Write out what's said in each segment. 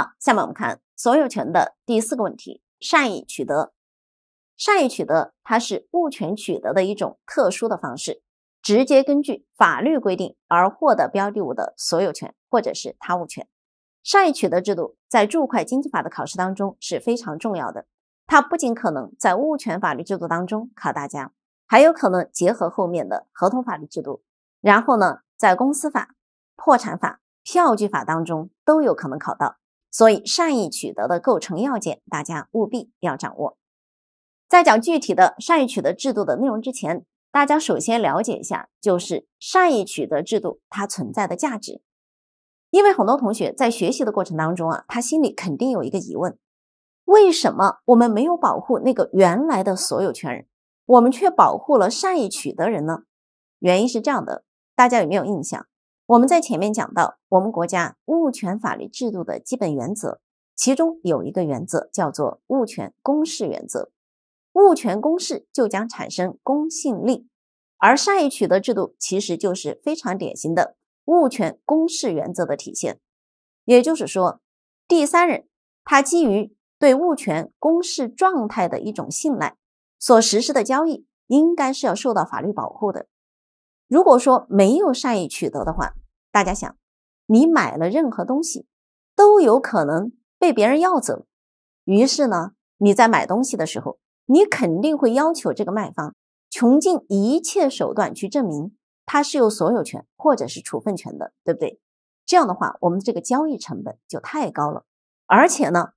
好，下面我们看所有权的第四个问题：善意取得。善意取得它是物权取得的一种特殊的方式，直接根据法律规定而获得标的物的所有权或者是他物权。善意取得制度在注会经济法的考试当中是非常重要的，它不仅可能在物权法律制度当中考大家，还有可能结合后面的合同法律制度，然后呢，在公司法、破产法、票据法当中都有可能考到。所以，善意取得的构成要件，大家务必要掌握。在讲具体的善意取得制度的内容之前，大家首先了解一下，就是善意取得制度它存在的价值。因为很多同学在学习的过程当中啊，他心里肯定有一个疑问：为什么我们没有保护那个原来的所有权人，我们却保护了善意取得人呢？原因是这样的，大家有没有印象？我们在前面讲到。我们国家物权法律制度的基本原则，其中有一个原则叫做物权公示原则。物权公示就将产生公信力，而善意取得制度其实就是非常典型的物权公示原则的体现。也就是说，第三人他基于对物权公示状态的一种信赖，所实施的交易应该是要受到法律保护的。如果说没有善意取得的话，大家想。你买了任何东西，都有可能被别人要走。于是呢，你在买东西的时候，你肯定会要求这个卖方穷尽一切手段去证明他是有所有权或者是处分权的，对不对？这样的话，我们这个交易成本就太高了。而且呢，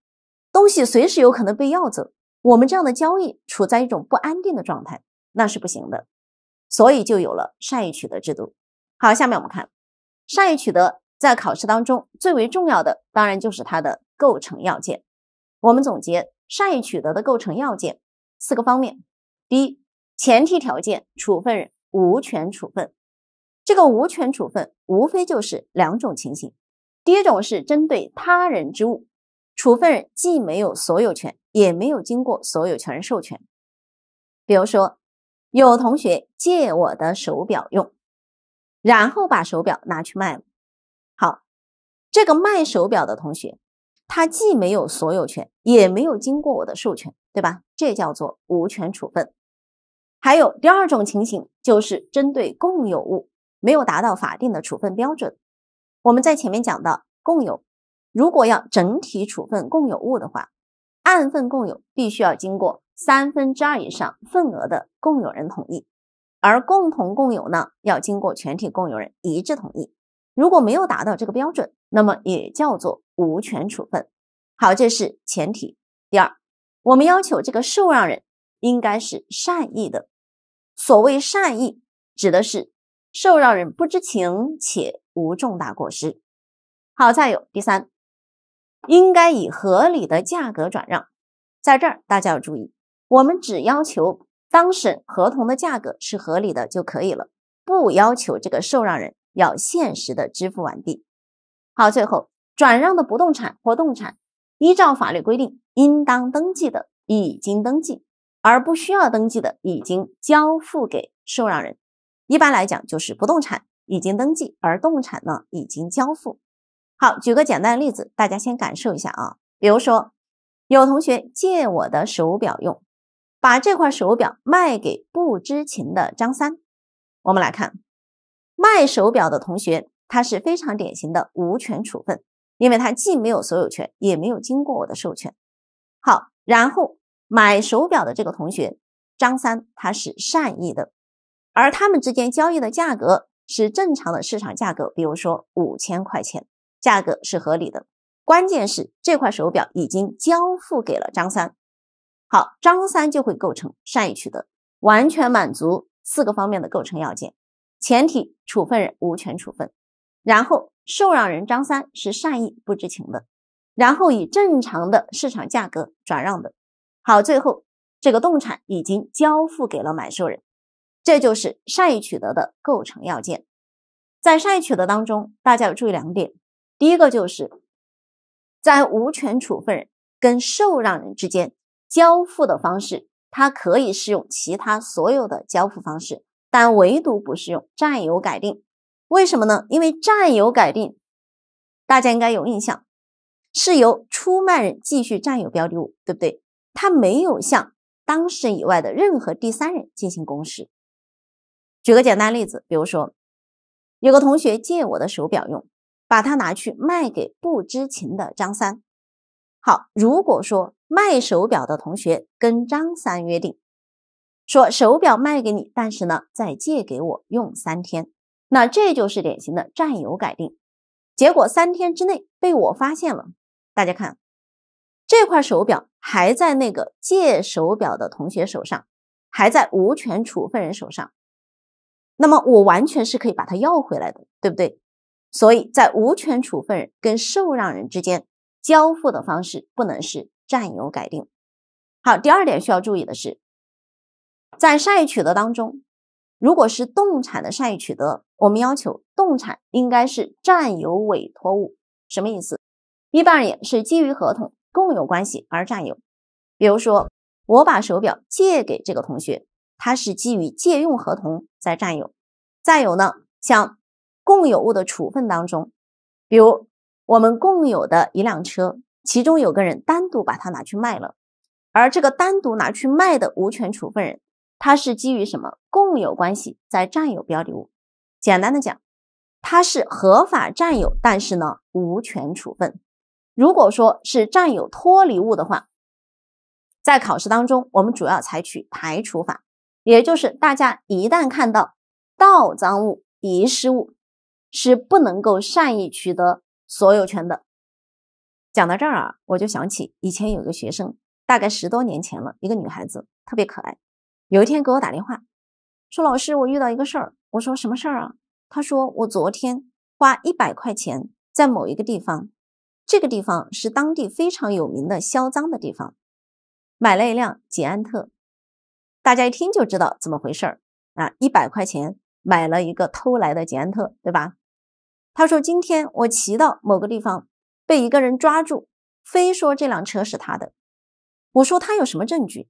东西随时有可能被要走，我们这样的交易处在一种不安定的状态，那是不行的。所以就有了善意取得制度。好，下面我们看善意取得。在考试当中，最为重要的当然就是它的构成要件。我们总结善意取得的构成要件四个方面：第一，前提条件，处分人无权处分。这个无权处分无非就是两种情形：第一种是针对他人之物，处分人既没有所有权，也没有经过所有权人授权。比如说，有同学借我的手表用，然后把手表拿去卖了。好，这个卖手表的同学，他既没有所有权，也没有经过我的授权，对吧？这叫做无权处分。还有第二种情形，就是针对共有物没有达到法定的处分标准。我们在前面讲到，共有，如果要整体处分共有物的话，按份共有必须要经过三分之二以上份额的共有人同意，而共同共有呢，要经过全体共有人一致同意。如果没有达到这个标准，那么也叫做无权处分。好，这是前提。第二，我们要求这个受让人应该是善意的。所谓善意，指的是受让人不知情且无重大过失。好，再有第三，应该以合理的价格转让。在这儿大家要注意，我们只要求当事人合同的价格是合理的就可以了，不要求这个受让人。要限时的支付完毕。好，最后转让的不动产或动产，依照法律规定应当登记的，已经登记；而不需要登记的，已经交付给受让人。一般来讲，就是不动产已经登记，而动产呢已经交付。好，举个简单的例子，大家先感受一下啊。比如说，有同学借我的手表用，把这块手表卖给不知情的张三，我们来看。卖手表的同学，他是非常典型的无权处分，因为他既没有所有权，也没有经过我的授权。好，然后买手表的这个同学张三，他是善意的，而他们之间交易的价格是正常的市场价格，比如说五千块钱，价格是合理的。关键是这块手表已经交付给了张三，好，张三就会构成善意取得，完全满足四个方面的构成要件。前提处分人无权处分，然后受让人张三是善意不知情的，然后以正常的市场价格转让的。好，最后这个动产已经交付给了买受人，这就是善意取得的构成要件。在善意取得当中，大家要注意两点：第一个就是在无权处分人跟受让人之间交付的方式，它可以适用其他所有的交付方式。但唯独不适用占有改定，为什么呢？因为占有改定，大家应该有印象，是由出卖人继续占有标的物，对不对？他没有向当事人以外的任何第三人进行公示。举个简单例子，比如说，有个同学借我的手表用，把它拿去卖给不知情的张三。好，如果说卖手表的同学跟张三约定，说手表卖给你，但是呢，再借给我用三天，那这就是典型的占有改定。结果三天之内被我发现了，大家看，这块手表还在那个借手表的同学手上，还在无权处分人手上。那么我完全是可以把它要回来的，对不对？所以在无权处分人跟受让人之间，交付的方式不能是占有改定。好，第二点需要注意的是。在善意取得当中，如果是动产的善意取得，我们要求动产应该是占有委托物，什么意思？一般而言是基于合同共有关系而占有。比如说，我把手表借给这个同学，他是基于借用合同在占有。再有呢，像共有物的处分当中，比如我们共有的一辆车，其中有个人单独把它拿去卖了，而这个单独拿去卖的无权处分人。它是基于什么共有关系在占有标的物？简单的讲，它是合法占有，但是呢无权处分。如果说是占有脱离物的话，在考试当中，我们主要采取排除法，也就是大家一旦看到盗赃物、遗失物，是不能够善意取得所有权的。讲到这儿啊，我就想起以前有个学生，大概十多年前了，一个女孩子特别可爱。有一天给我打电话，说老师，我遇到一个事儿。我说什么事儿啊？他说我昨天花一百块钱在某一个地方，这个地方是当地非常有名的销赃的地方，买了一辆捷安特。大家一听就知道怎么回事儿啊！一百块钱买了一个偷来的捷安特，对吧？他说今天我骑到某个地方被一个人抓住，非说这辆车是他的。我说他有什么证据？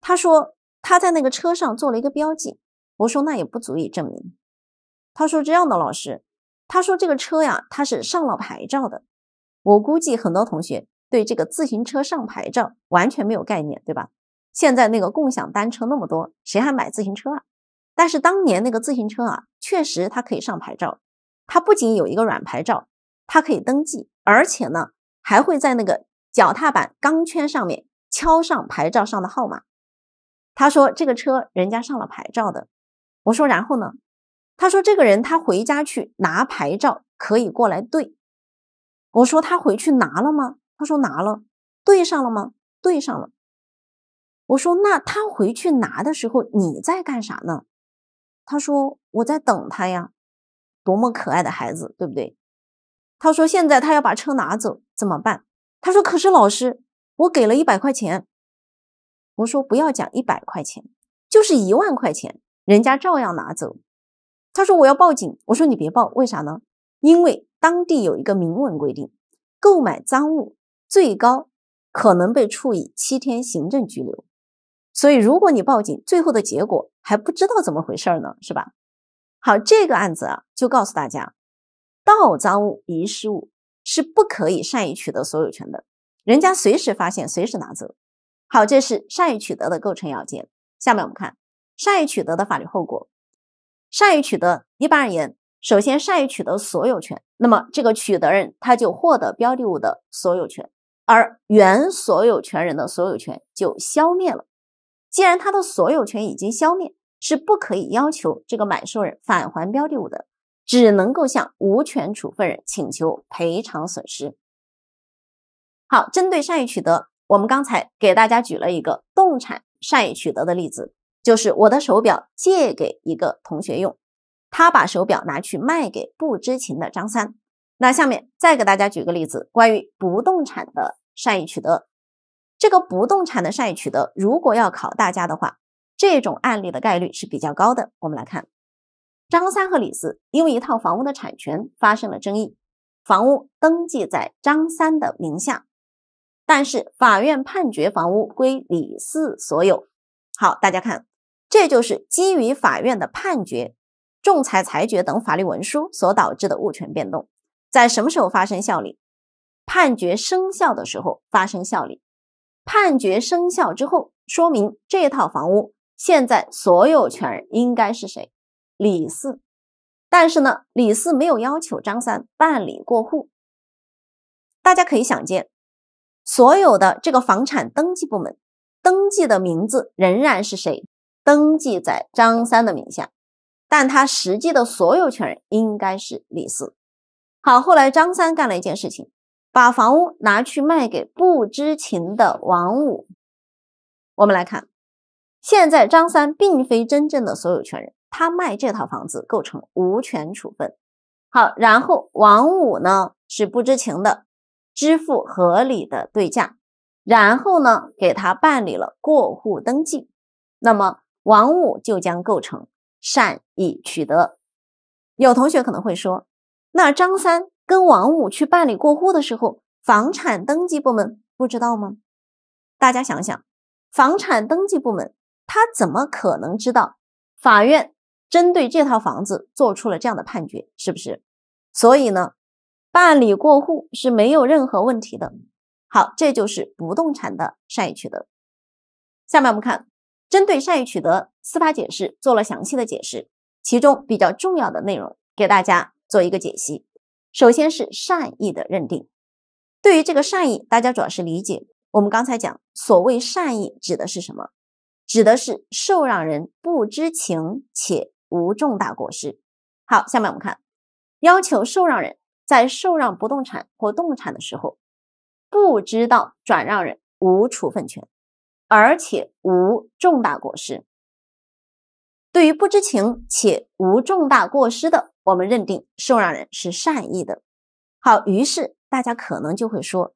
他说。他在那个车上做了一个标记，我说那也不足以证明。他说这样的老师，他说这个车呀，他是上了牌照的。我估计很多同学对这个自行车上牌照完全没有概念，对吧？现在那个共享单车那么多，谁还买自行车啊？但是当年那个自行车啊，确实它可以上牌照。它不仅有一个软牌照，它可以登记，而且呢还会在那个脚踏板钢圈上面敲上牌照上的号码。他说这个车人家上了牌照的，我说然后呢？他说这个人他回家去拿牌照可以过来对。我说他回去拿了吗？他说拿了，对上了吗？对上了。我说那他回去拿的时候你在干啥呢？他说我在等他呀，多么可爱的孩子，对不对？他说现在他要把车拿走怎么办？他说可是老师，我给了一百块钱。我说不要讲一百块钱，就是一万块钱，人家照样拿走。他说我要报警。我说你别报，为啥呢？因为当地有一个明文规定，购买赃物最高可能被处以七天行政拘留。所以如果你报警，最后的结果还不知道怎么回事呢，是吧？好，这个案子啊，就告诉大家，盗赃物、遗失物是不可以善意取得所有权的，人家随时发现，随时拿走。好，这是善意取得的构成要件。下面我们看善意取得的法律后果。善意取得一般而言，首先善意取得所有权，那么这个取得人他就获得标的物的所有权，而原所有权人的所有权就消灭了。既然他的所有权已经消灭，是不可以要求这个买受人返还标的物的，只能够向无权处分人请求赔偿损失。好，针对善意取得。我们刚才给大家举了一个动产善意取得的例子，就是我的手表借给一个同学用，他把手表拿去卖给不知情的张三。那下面再给大家举个例子，关于不动产的善意取得。这个不动产的善意取得，如果要考大家的话，这种案例的概率是比较高的。我们来看，张三和李四因为一套房屋的产权发生了争议，房屋登记在张三的名下。但是法院判决房屋归李四所有。好，大家看，这就是基于法院的判决、仲裁裁决等法律文书所导致的物权变动，在什么时候发生效力？判决生效的时候发生效力。判决生效之后，说明这套房屋现在所有权人应该是谁？李四。但是呢，李四没有要求张三办理过户。大家可以想见。所有的这个房产登记部门登记的名字仍然是谁登记在张三的名下，但他实际的所有权人应该是李四。好，后来张三干了一件事情，把房屋拿去卖给不知情的王五。我们来看，现在张三并非真正的所有权人，他卖这套房子构成无权处分。好，然后王五呢是不知情的。支付合理的对价，然后呢，给他办理了过户登记，那么王五就将构成善意取得。有同学可能会说，那张三跟王五去办理过户的时候，房产登记部门不知道吗？大家想想，房产登记部门他怎么可能知道？法院针对这套房子做出了这样的判决，是不是？所以呢？办理过户是没有任何问题的。好，这就是不动产的善意取得。下面我们看针对善意取得司法解释做了详细的解释，其中比较重要的内容给大家做一个解析。首先是善意的认定，对于这个善意，大家主要是理解我们刚才讲，所谓善意指的是什么？指的是受让人不知情且无重大过失。好，下面我们看要求受让人。在受让不动产或动产的时候，不知道转让人无处分权，而且无重大过失。对于不知情且无重大过失的，我们认定受让人是善意的。好，于是大家可能就会说，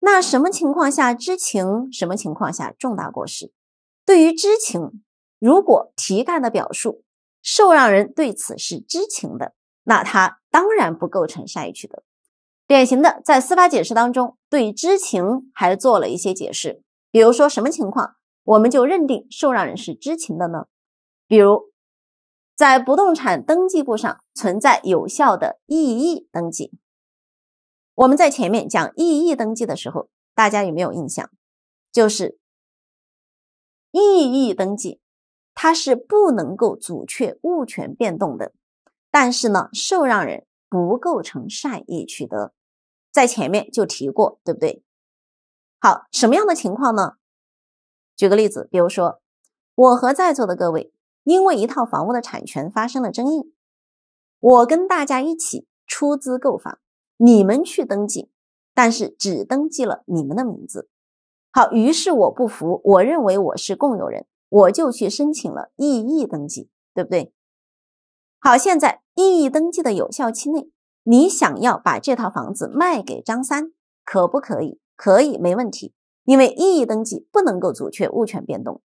那什么情况下知情？什么情况下重大过失？对于知情，如果题干的表述，受让人对此是知情的。那他当然不构成善意取得。典型的，在司法解释当中对知情还做了一些解释，比如说什么情况我们就认定受让人是知情的呢？比如，在不动产登记簿上存在有效的异议登记。我们在前面讲异议登记的时候，大家有没有印象？就是异议登记，它是不能够阻却物权变动的。但是呢，受让人不构成善意取得，在前面就提过，对不对？好，什么样的情况呢？举个例子，比如说我和在座的各位因为一套房屋的产权发生了争议，我跟大家一起出资购房，你们去登记，但是只登记了你们的名字。好，于是我不服，我认为我是共有人，我就去申请了异议登记，对不对？好，现在。异议登记的有效期内，你想要把这套房子卖给张三，可不可以？可以，没问题。因为异议登记不能够阻却物权变动，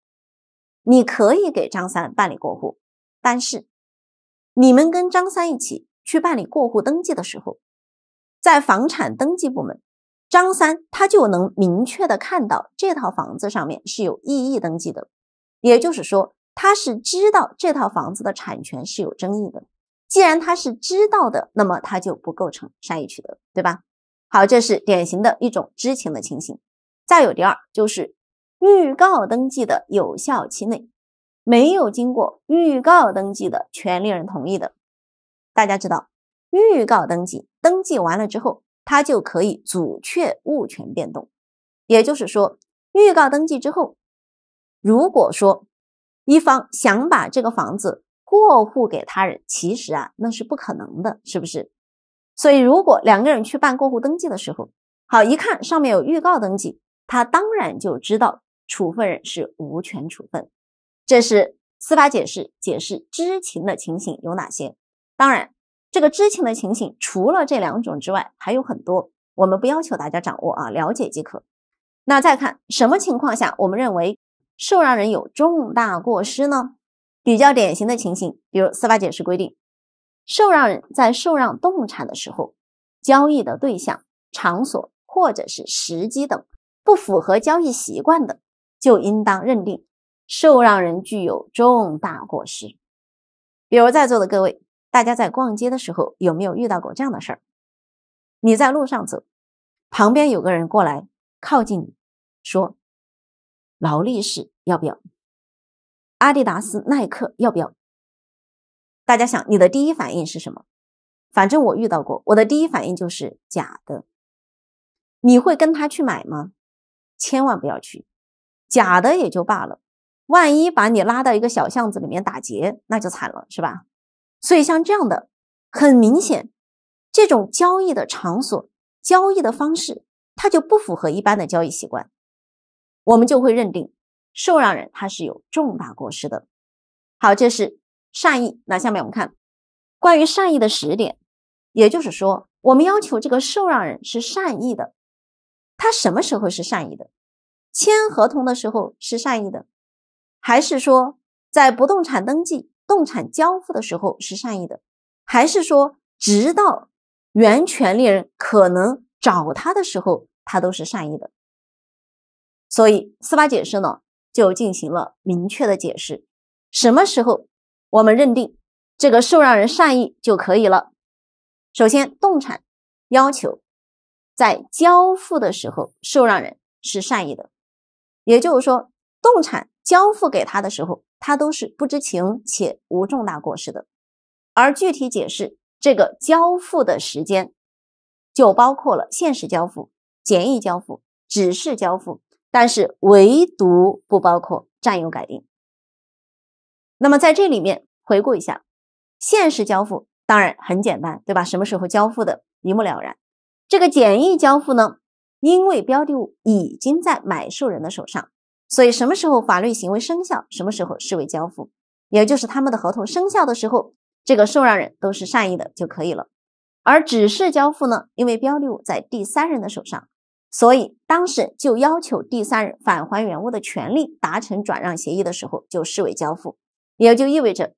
你可以给张三办理过户。但是，你们跟张三一起去办理过户登记的时候，在房产登记部门，张三他就能明确的看到这套房子上面是有异议登记的，也就是说，他是知道这套房子的产权是有争议的。既然他是知道的，那么他就不构成善意取得，对吧？好，这是典型的一种知情的情形。再有第二，就是预告登记的有效期内，没有经过预告登记的权利人同意的。大家知道，预告登记登记完了之后，他就可以阻却物权变动。也就是说，预告登记之后，如果说一方想把这个房子，过户给他人，其实啊那是不可能的，是不是？所以如果两个人去办过户登记的时候，好一看上面有预告登记，他当然就知道处分人是无权处分。这是司法解释解释知情的情形有哪些？当然，这个知情的情形除了这两种之外还有很多，我们不要求大家掌握啊，了解即可。那再看什么情况下我们认为受让人有重大过失呢？比较典型的情形，比如司法解释规定，受让人在受让动产的时候，交易的对象、场所或者是时机等不符合交易习惯的，就应当认定受让人具有重大过失。比如在座的各位，大家在逛街的时候有没有遇到过这样的事儿？你在路上走，旁边有个人过来靠近你，说：“劳力士要不要？”阿迪达斯、耐克要不要？大家想，你的第一反应是什么？反正我遇到过，我的第一反应就是假的。你会跟他去买吗？千万不要去，假的也就罢了，万一把你拉到一个小巷子里面打劫，那就惨了，是吧？所以像这样的，很明显，这种交易的场所、交易的方式，它就不符合一般的交易习惯，我们就会认定。受让人他是有重大过失的。好，这是善意。那下面我们看关于善意的时点，也就是说，我们要求这个受让人是善意的，他什么时候是善意的？签合同的时候是善意的，还是说在不动产登记、动产交付的时候是善意的，还是说直到原权利人可能找他的时候，他都是善意的？所以司法解释呢？就进行了明确的解释，什么时候我们认定这个受让人善意就可以了？首先，动产要求在交付的时候，受让人是善意的，也就是说，动产交付给他的时候，他都是不知情且无重大过失的。而具体解释这个交付的时间，就包括了现实交付、简易交付、指示交付。但是唯独不包括占有改变。那么在这里面回顾一下，现实交付当然很简单，对吧？什么时候交付的，一目了然。这个简易交付呢，因为标的物已经在买受人的手上，所以什么时候法律行为生效，什么时候视为交付，也就是他们的合同生效的时候，这个受让人都是善意的就可以了。而指示交付呢，因为标的物在第三人的手上。所以，当事人就要求第三人返还原物的权利达成转让协议的时候，就视为交付，也就意味着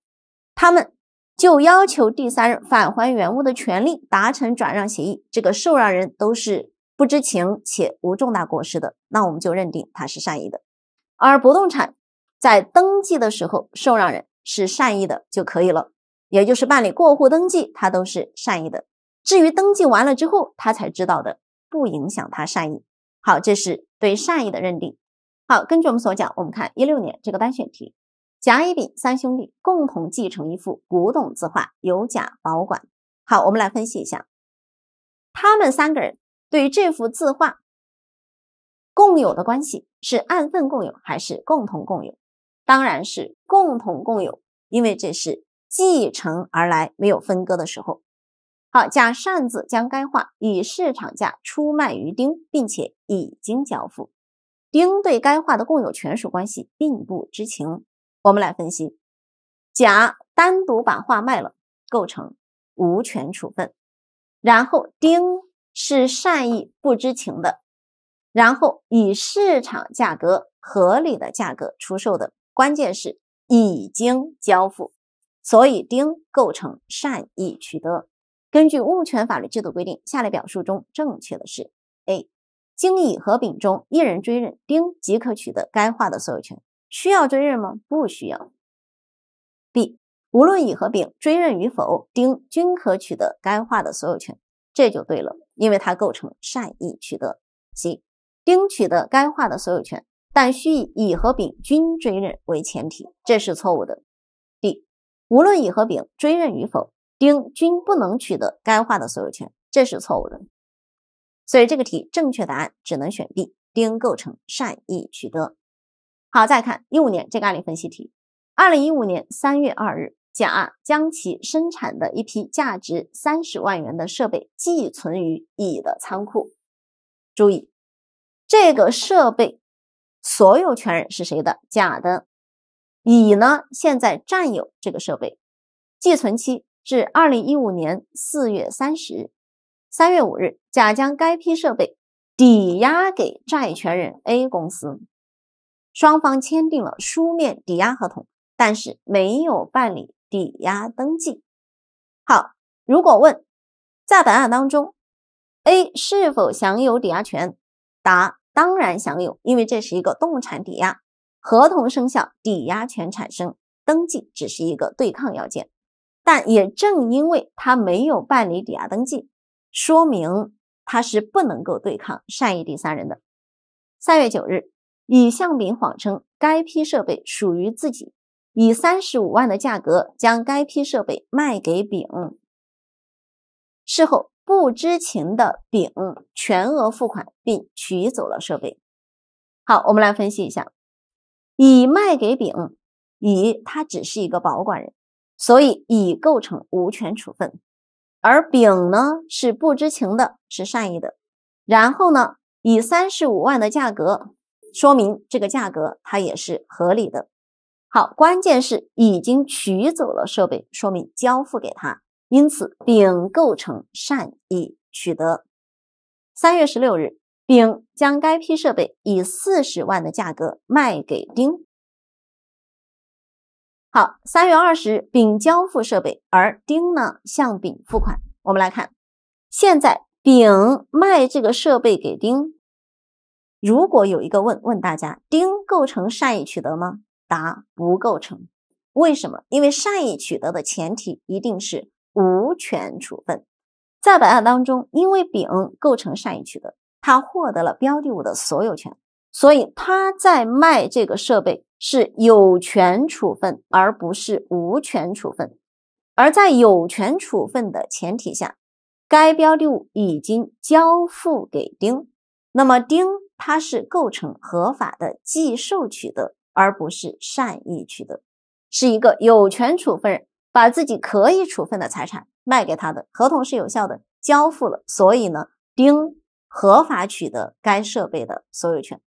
他们就要求第三人返还原物的权利达成转让协议。这个受让人都是不知情且无重大过失的，那我们就认定他是善意的。而不动产在登记的时候，受让人是善意的就可以了，也就是办理过户登记，他都是善意的。至于登记完了之后，他才知道的。不影响他善意，好，这是对善意的认定。好，根据我们所讲，我们看一六年这个单选题：甲、乙、丙三兄弟共同继承一幅古董字画，由甲保管。好，我们来分析一下，他们三个人对于这幅字画共有的关系是按份共有还是共同共有？当然是共同共有，因为这是继承而来，没有分割的时候。好，甲擅自将该画以市场价出卖于丁，并且已经交付，丁对该画的共有权属关系并不知情。我们来分析，甲单独把画卖了，构成无权处分。然后丁是善意不知情的，然后以市场价格合理的价格出售的，关键是已经交付，所以丁构成善意取得。根据物权法律制度规定，下列表述中正确的是：A. 经乙和丙中一人追认，丁即可取得该画的所有权。需要追认吗？不需要。B. 无论乙和丙追认与否，丁均可取得该画的所有权，这就对了，因为它构成善意取得。C. 丁取得该画的所有权，但需以乙和丙均追认为前提，这是错误的。D. 无论乙和丙追认与否。丁均不能取得该画的所有权，这是错误的。所以这个题正确答案只能选 B。丁构成善意取得。好，再看一五年这个案例分析题。二零一五年三月二日，甲将其生产的一批价值三十万元的设备寄存于乙的仓库。注意，这个设备所有权人是谁的？甲的。乙呢？现在占有这个设备，寄存期。至二零一五年四月三十日，三月五日，甲将该批设备抵押给债权人 A 公司，双方签订了书面抵押合同，但是没有办理抵押登记。好，如果问在本案当中，A 是否享有抵押权？答：当然享有，因为这是一个动产抵押，合同生效，抵押权产生，登记只是一个对抗要件。但也正因为他没有办理抵押登记，说明他是不能够对抗善意第三人的。三月九日，乙向丙谎称该批设备属于自己，以三十五万的价格将该批设备卖给丙。事后不知情的丙全额付款并取走了设备。好，我们来分析一下，乙卖给丙，乙他只是一个保管人。所以乙构成无权处分，而丙呢是不知情的，是善意的。然后呢，以三十五万的价格，说明这个价格它也是合理的。好，关键是已经取走了设备，说明交付给他，因此丙构成善意取得。三月十六日，丙将该批设备以四十万的价格卖给丁。好，三月二十日，丙交付设备，而丁呢向丙付款。我们来看，现在丙卖这个设备给丁，如果有一个问问大家，丁构成善意取得吗？答不构成。为什么？因为善意取得的前提一定是无权处分。在本案当中，因为丙构成善意取得，他获得了标的物的所有权，所以他在卖这个设备。是有权处分，而不是无权处分。而在有权处分的前提下，该标的物已经交付给丁，那么丁他是构成合法的继受取得，而不是善意取得，是一个有权处分人把自己可以处分的财产卖给他的，合同是有效的，交付了，所以呢，丁合法取得该设备的所有权。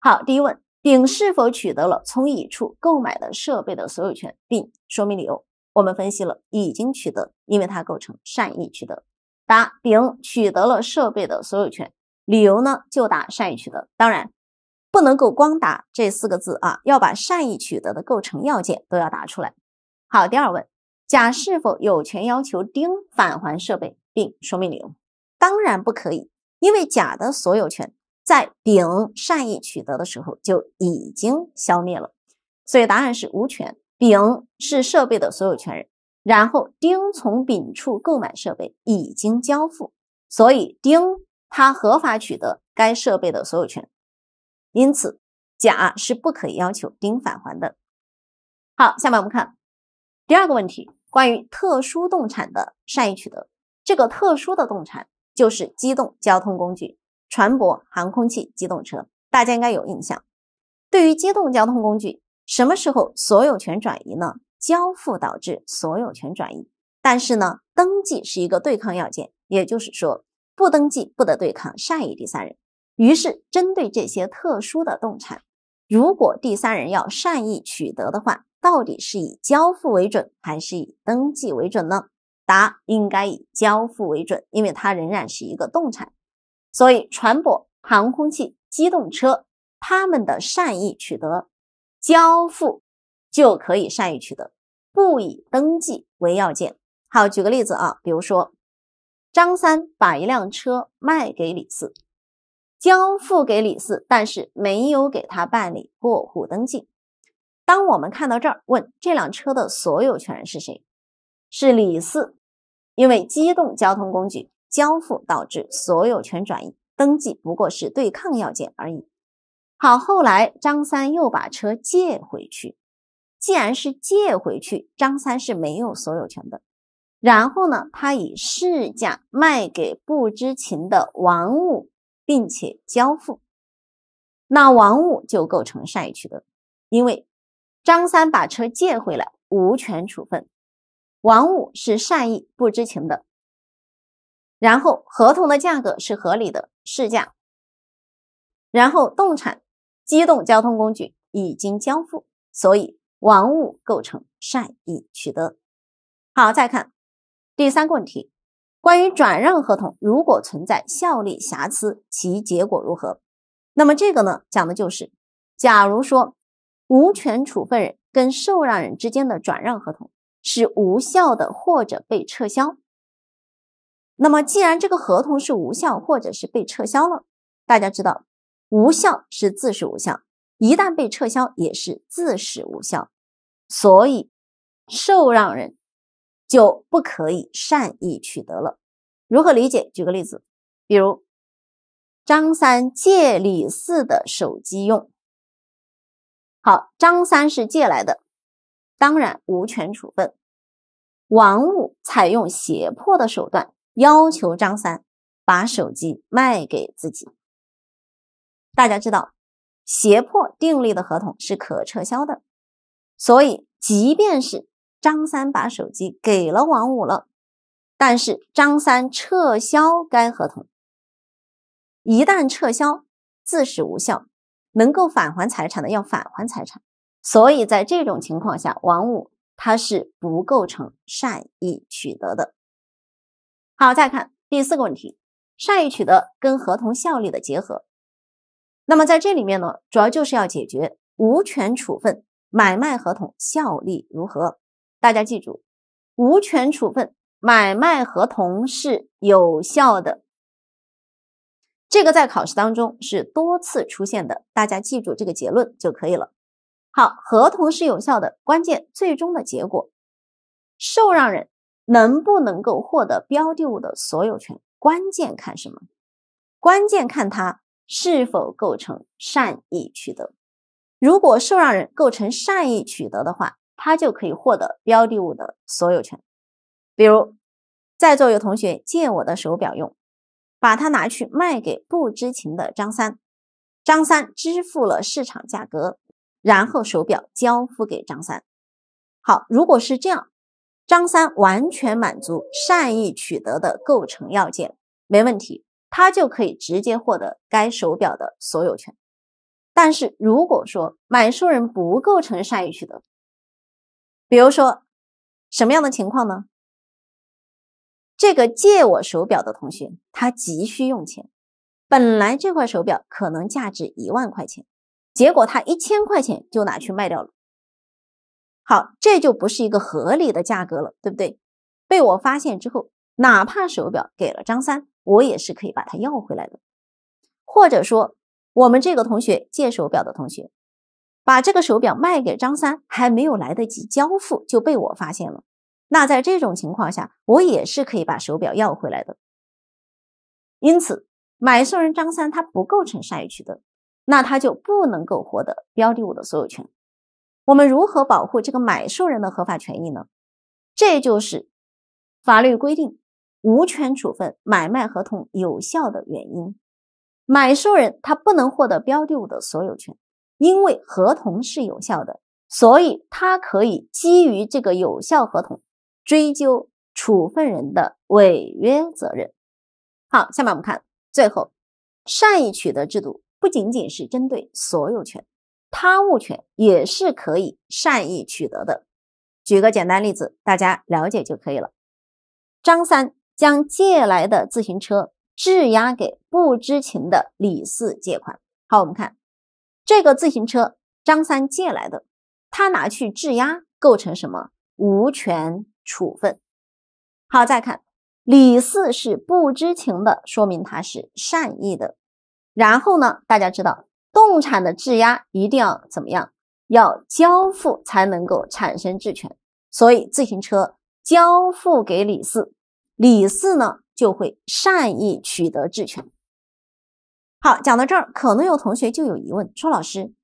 好，第一问。丙是否取得了从乙处购买的设备的所有权，并说明理由。我们分析了已经取得，因为它构成善意取得。答：丙取得了设备的所有权，理由呢就答善意取得。当然不能够光答这四个字啊，要把善意取得的构成要件都要答出来。好，第二问，甲是否有权要求丁返还设备，并说明理由？当然不可以，因为甲的所有权。在丙善意取得的时候就已经消灭了，所以答案是无权。丙是设备的所有权人，然后丁从丙处购买设备已经交付，所以丁他合法取得该设备的所有权，因此甲是不可以要求丁返还的。好，下面我们看第二个问题，关于特殊动产的善意取得。这个特殊的动产就是机动交通工具。船舶、航空器、机动车，大家应该有印象。对于机动交通工具，什么时候所有权转移呢？交付导致所有权转移，但是呢，登记是一个对抗要件，也就是说，不登记不得对抗善意第三人。于是，针对这些特殊的动产，如果第三人要善意取得的话，到底是以交付为准，还是以登记为准呢？答：应该以交付为准，因为它仍然是一个动产。所以，船舶、航空器、机动车，他们的善意取得、交付就可以善意取得，不以登记为要件。好，举个例子啊，比如说张三把一辆车卖给李四，交付给李四，但是没有给他办理过户登记。当我们看到这儿，问这辆车的所有权人是谁？是李四，因为机动交通工具。交付导致所有权转移，登记不过是对抗要件而已。好，后来张三又把车借回去，既然是借回去，张三是没有所有权的。然后呢，他以市价卖给不知情的王五，并且交付，那王五就构成善意取得，因为张三把车借回来无权处分，王五是善意不知情的。然后合同的价格是合理的市价，然后动产机动交通工具已经交付，所以玩物构成善意取得。好，再看第三个问题，关于转让合同如果存在效力瑕疵，其结果如何？那么这个呢，讲的就是，假如说无权处分人跟受让人之间的转让合同是无效的或者被撤销。那么，既然这个合同是无效或者是被撤销了，大家知道，无效是自始无效，一旦被撤销也是自始无效，所以受让人就不可以善意取得了。如何理解？举个例子，比如张三借李四的手机用，好，张三是借来的，当然无权处分。王五采用胁迫的手段。要求张三把手机卖给自己。大家知道，胁迫订立的合同是可撤销的，所以即便是张三把手机给了王五了，但是张三撤销该合同，一旦撤销，自始无效，能够返还财产的要返还财产。所以，在这种情况下，王五他是不构成善意取得的。好，再看第四个问题，善意取得跟合同效力的结合。那么在这里面呢，主要就是要解决无权处分买卖合同效力如何。大家记住，无权处分买卖合同是有效的，这个在考试当中是多次出现的，大家记住这个结论就可以了。好，合同是有效的，关键最终的结果，受让人。能不能够获得标的物的所有权？关键看什么？关键看它是否构成善意取得。如果受让人构成善意取得的话，他就可以获得标的物的所有权。比如，在座有同学借我的手表用，把它拿去卖给不知情的张三，张三支付了市场价格，然后手表交付给张三。好，如果是这样。张三完全满足善意取得的构成要件，没问题，他就可以直接获得该手表的所有权。但是如果说买受人不构成善意取得，比如说什么样的情况呢？这个借我手表的同学他急需用钱，本来这块手表可能价值一万块钱，结果他一千块钱就拿去卖掉了。好，这就不是一个合理的价格了，对不对？被我发现之后，哪怕手表给了张三，我也是可以把它要回来的。或者说，我们这个同学借手表的同学，把这个手表卖给张三，还没有来得及交付，就被我发现了。那在这种情况下，我也是可以把手表要回来的。因此，买受人张三他不构成善意取得，那他就不能够获得标的物的所有权。我们如何保护这个买受人的合法权益呢？这就是法律规定无权处分买卖合同有效的原因。买受人他不能获得标的物的所有权，因为合同是有效的，所以他可以基于这个有效合同追究处分人的违约责任。好，下面我们看最后善意取得制度不仅仅是针对所有权。他物权也是可以善意取得的，举个简单例子，大家了解就可以了。张三将借来的自行车质押给不知情的李四借款。好，我们看这个自行车张三借来的，他拿去质押构成什么？无权处分。好，再看李四是不知情的，说明他是善意的。然后呢，大家知道。动产的质押一定要怎么样？要交付才能够产生质权。所以，自行车交付给李四，李四呢就会善意取得质权。好，讲到这儿，可能有同学就有疑问，说老师，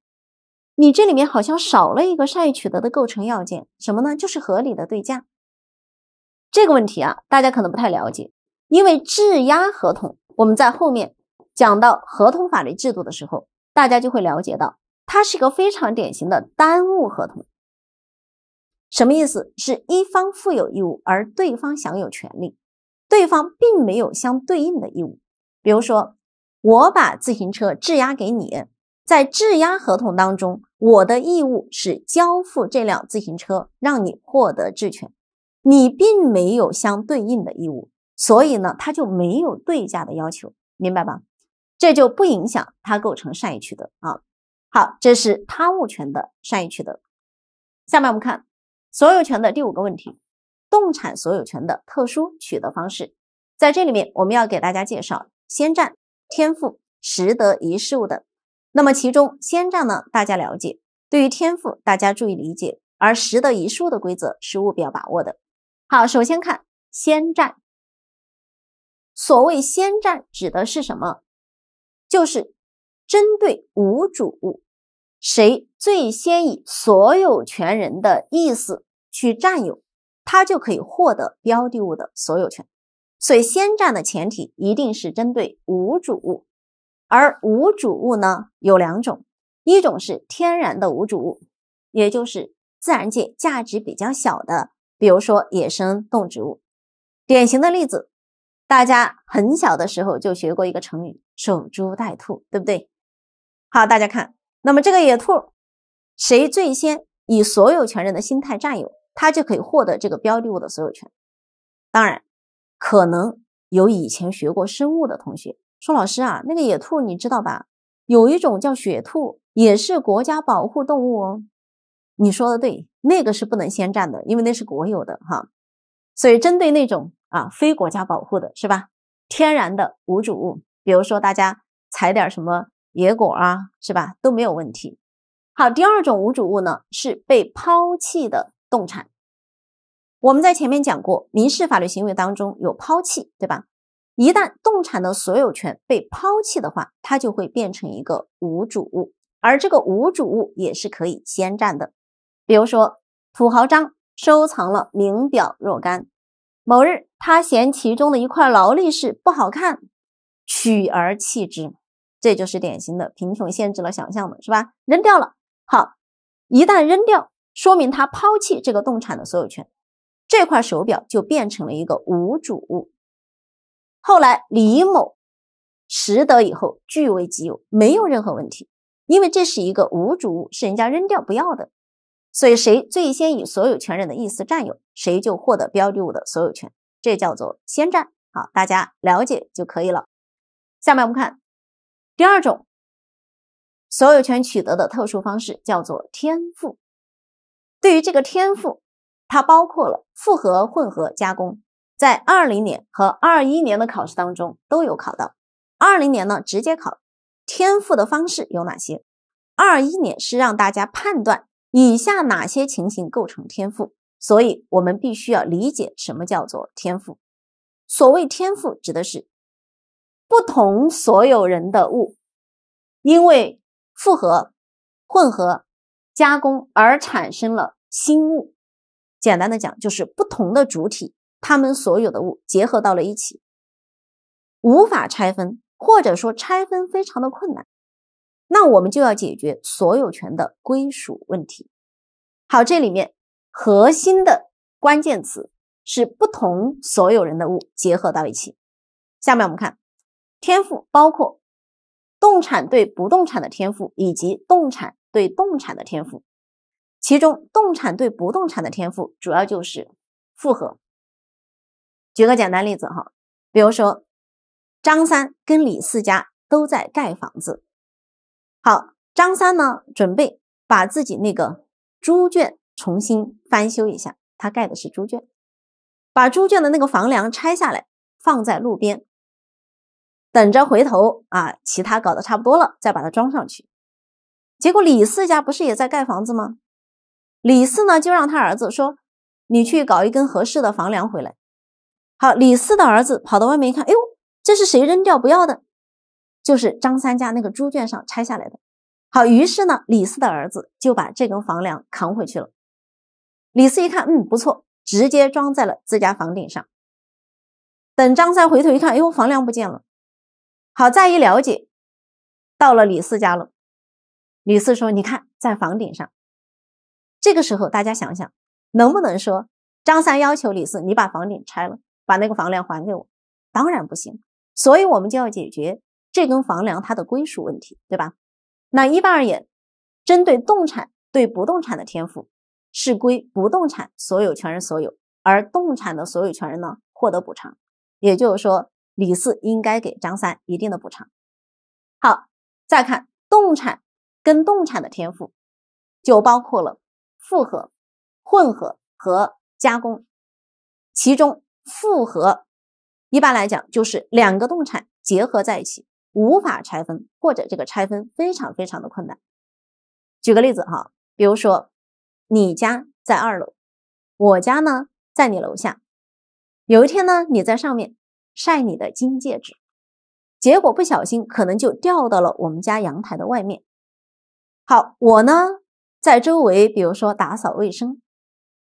你这里面好像少了一个善意取得的构成要件，什么呢？就是合理的对价。这个问题啊，大家可能不太了解，因为质押合同我们在后面讲到合同法律制度的时候。大家就会了解到，它是一个非常典型的单务合同。什么意思？是一方负有义务，而对方享有权利，对方并没有相对应的义务。比如说，我把自行车质押给你，在质押合同当中，我的义务是交付这辆自行车，让你获得质权，你并没有相对应的义务，所以呢，它就没有对价的要求，明白吧？这就不影响它构成善意取得啊。好，这是他物权的善意取得。下面我们看所有权的第五个问题，动产所有权的特殊取得方式。在这里面，我们要给大家介绍先占、天赋、实得遗失物等。那么其中先占呢，大家了解；对于天赋，大家注意理解；而实得遗失物的规则是务必要把握的。好，首先看先占。所谓先占，指的是什么？就是针对无主物，谁最先以所有权人的意思去占有，他就可以获得标的物的所有权。所以，先占的前提一定是针对无主物。而无主物呢，有两种，一种是天然的无主物，也就是自然界价值比较小的，比如说野生动植物。典型的例子。大家很小的时候就学过一个成语“守株待兔”，对不对？好，大家看，那么这个野兔，谁最先以所有权人的心态占有，他就可以获得这个标的物的所有权。当然，可能有以前学过生物的同学说：“老师啊，那个野兔你知道吧？有一种叫雪兔，也是国家保护动物哦。”你说的对，那个是不能先占的，因为那是国有的哈。所以针对那种。啊，非国家保护的是吧？天然的无主物，比如说大家采点什么野果啊，是吧？都没有问题。好，第二种无主物呢，是被抛弃的动产。我们在前面讲过，民事法律行为当中有抛弃，对吧？一旦动产的所有权被抛弃的话，它就会变成一个无主物，而这个无主物也是可以先占的。比如说，土豪张收藏了名表若干。某日，他嫌其中的一块劳力士不好看，取而弃之。这就是典型的贫穷限制了想象的是吧？扔掉了，好，一旦扔掉，说明他抛弃这个动产的所有权，这块手表就变成了一个无主物。后来李某拾得以后，据为己有，没有任何问题，因为这是一个无主物，是人家扔掉不要的。所以谁最先以所有权人的意思占有，谁就获得标的物的所有权，这叫做先占。好，大家了解就可以了。下面我们看第二种所有权取得的特殊方式，叫做天赋。对于这个天赋，它包括了复合、混合、加工。在二零年和二一年的考试当中都有考到。二零年呢，直接考天赋的方式有哪些？二一年是让大家判断。以下哪些情形构成天赋？所以，我们必须要理解什么叫做天赋。所谓天赋，指的是不同所有人的物，因为复合、混合、加工而产生了新物。简单的讲，就是不同的主体，他们所有的物结合到了一起，无法拆分，或者说拆分非常的困难。那我们就要解决所有权的归属问题。好，这里面核心的关键词是不同所有人的物结合到一起。下面我们看天赋包括动产对不动产的天赋以及动产对动产的天赋。其中动产对不动产的天赋主要就是复合。举个简单例子哈，比如说张三跟李四家都在盖房子。好，张三呢，准备把自己那个猪圈重新翻修一下。他盖的是猪圈，把猪圈的那个房梁拆下来，放在路边，等着回头啊，其他搞得差不多了，再把它装上去。结果李四家不是也在盖房子吗？李四呢，就让他儿子说：“你去搞一根合适的房梁回来。”好，李四的儿子跑到外面一看，哎呦，这是谁扔掉不要的？就是张三家那个猪圈上拆下来的好，于是呢，李四的儿子就把这根房梁扛回去了。李四一看，嗯，不错，直接装在了自家房顶上。等张三回头一看，哎呦，房梁不见了。好，再一了解，到了李四家了。李四说：“你看，在房顶上。”这个时候，大家想想，能不能说张三要求李四，你把房顶拆了，把那个房梁还给我？当然不行。所以我们就要解决。这根房梁它的归属问题，对吧？那一般而言，针对动产对不动产的天赋是归不动产所有权人所有，而动产的所有权人呢获得补偿。也就是说，李四应该给张三一定的补偿。好，再看动产跟动产的天赋，就包括了复合、混合和加工。其中，复合一般来讲就是两个动产结合在一起。无法拆分，或者这个拆分非常非常的困难。举个例子哈，比如说你家在二楼，我家呢在你楼下。有一天呢你在上面晒你的金戒指，结果不小心可能就掉到了我们家阳台的外面。好，我呢在周围，比如说打扫卫生，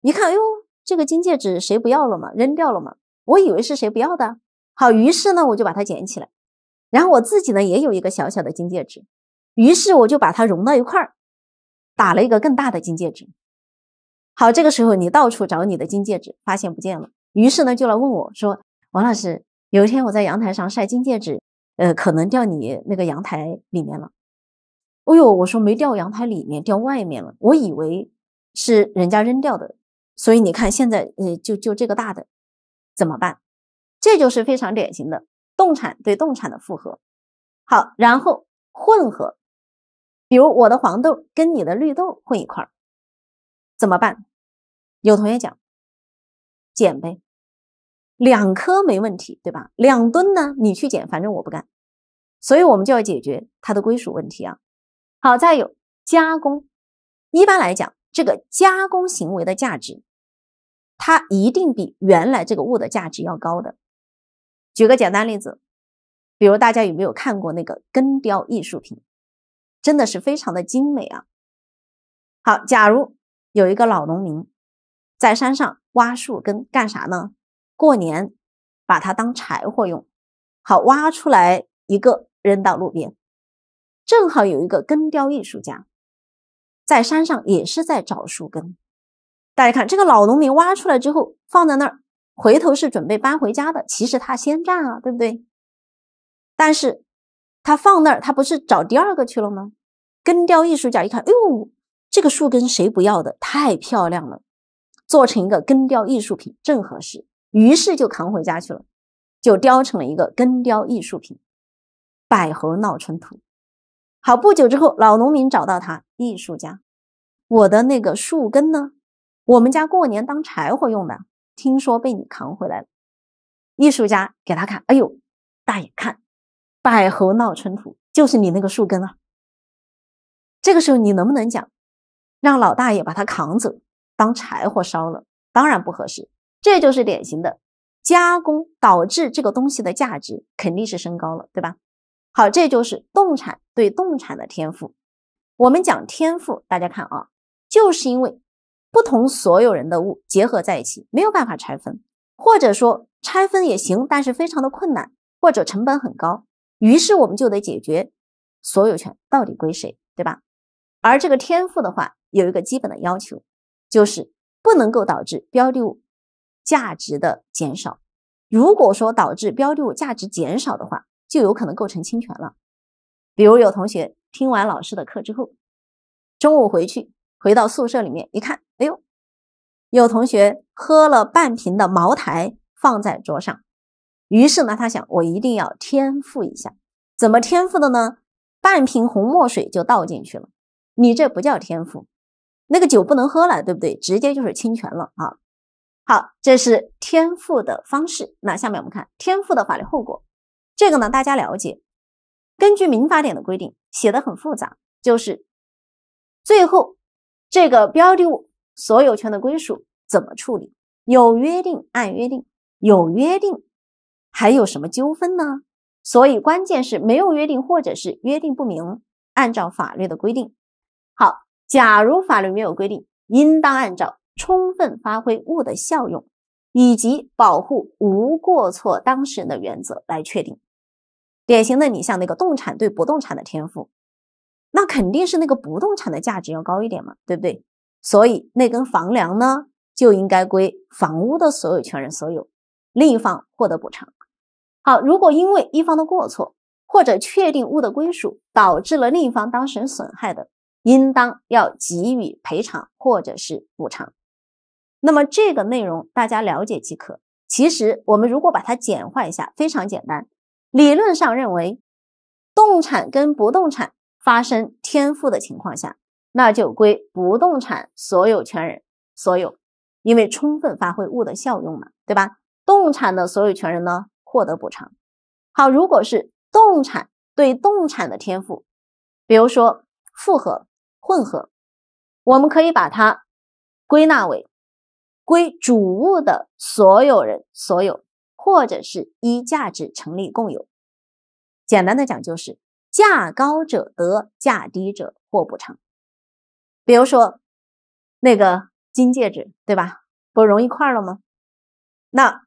一看，哎呦，这个金戒指谁不要了吗？扔掉了吗？我以为是谁不要的。好，于是呢我就把它捡起来。然后我自己呢也有一个小小的金戒指，于是我就把它融到一块儿，打了一个更大的金戒指。好，这个时候你到处找你的金戒指，发现不见了，于是呢就来问我说：“王老师，有一天我在阳台上晒金戒指，呃，可能掉你那个阳台里面了。”哦呦，我说没掉阳台里面，掉外面了。我以为是人家扔掉的，所以你看现在呃就就这个大的怎么办？这就是非常典型的。动产对动产的复合，好，然后混合，比如我的黄豆跟你的绿豆混一块儿，怎么办？有同学讲，捡呗，两颗没问题，对吧？两吨呢，你去捡，反正我不干。所以我们就要解决它的归属问题啊。好，再有加工，一般来讲，这个加工行为的价值，它一定比原来这个物的价值要高的。举个简单例子，比如大家有没有看过那个根雕艺术品？真的是非常的精美啊！好，假如有一个老农民在山上挖树根，干啥呢？过年把它当柴火用。好，挖出来一个扔到路边，正好有一个根雕艺术家在山上也是在找树根。大家看，这个老农民挖出来之后放在那儿。回头是准备搬回家的，其实他先占啊，对不对？但是他放那儿，他不是找第二个去了吗？根雕艺术家一看，哎呦，这个树根谁不要的？太漂亮了，做成一个根雕艺术品正合适。于是就扛回家去了，就雕成了一个根雕艺术品《百合闹春图》。好，不久之后，老农民找到他，艺术家，我的那个树根呢？我们家过年当柴火用的。听说被你扛回来了，艺术家给他看，哎呦，大爷看，百合闹春图就是你那个树根啊。这个时候你能不能讲，让老大爷把它扛走，当柴火烧了？当然不合适，这就是典型的加工导致这个东西的价值肯定是升高了，对吧？好，这就是动产对动产的天赋。我们讲天赋，大家看啊，就是因为。不同所有人的物结合在一起，没有办法拆分，或者说拆分也行，但是非常的困难，或者成本很高。于是我们就得解决所有权到底归谁，对吧？而这个天赋的话，有一个基本的要求，就是不能够导致标的物价值的减少。如果说导致标的物价值减少的话，就有可能构成侵权了。比如有同学听完老师的课之后，中午回去回到宿舍里面一看。哎呦，有同学喝了半瓶的茅台放在桌上，于是呢，他想我一定要添赋一下，怎么添赋的呢？半瓶红墨水就倒进去了，你这不叫添赋，那个酒不能喝了，对不对？直接就是侵权了啊！好，这是添赋的方式。那下面我们看添赋的法律后果，这个呢大家了解。根据民法典的规定写的很复杂，就是最后这个标的物。所有权的归属怎么处理？有约定按约定，有约定还有什么纠纷呢？所以关键是没有约定或者是约定不明，按照法律的规定。好，假如法律没有规定，应当按照充分发挥物的效用以及保护无过错当事人的原则来确定。典型的，你像那个动产对不动产的天赋，那肯定是那个不动产的价值要高一点嘛，对不对？所以，那根房梁呢，就应该归房屋的所有权人所有，另一方获得补偿。好，如果因为一方的过错或者确定物的归属导致了另一方当事人损害的，应当要给予赔偿或者是补偿。那么这个内容大家了解即可。其实我们如果把它简化一下，非常简单。理论上认为，动产跟不动产发生添附的情况下。那就归不动产所有权人所有，因为充分发挥物的效用嘛，对吧？动产的所有权人呢，获得补偿。好，如果是动产对动产的天赋，比如说复合、混合，我们可以把它归纳为归主物的所有人所有，或者是一价值成立共有。简单的讲，就是价高者得，价低者获补偿。比如说，那个金戒指，对吧？不融一块了吗？那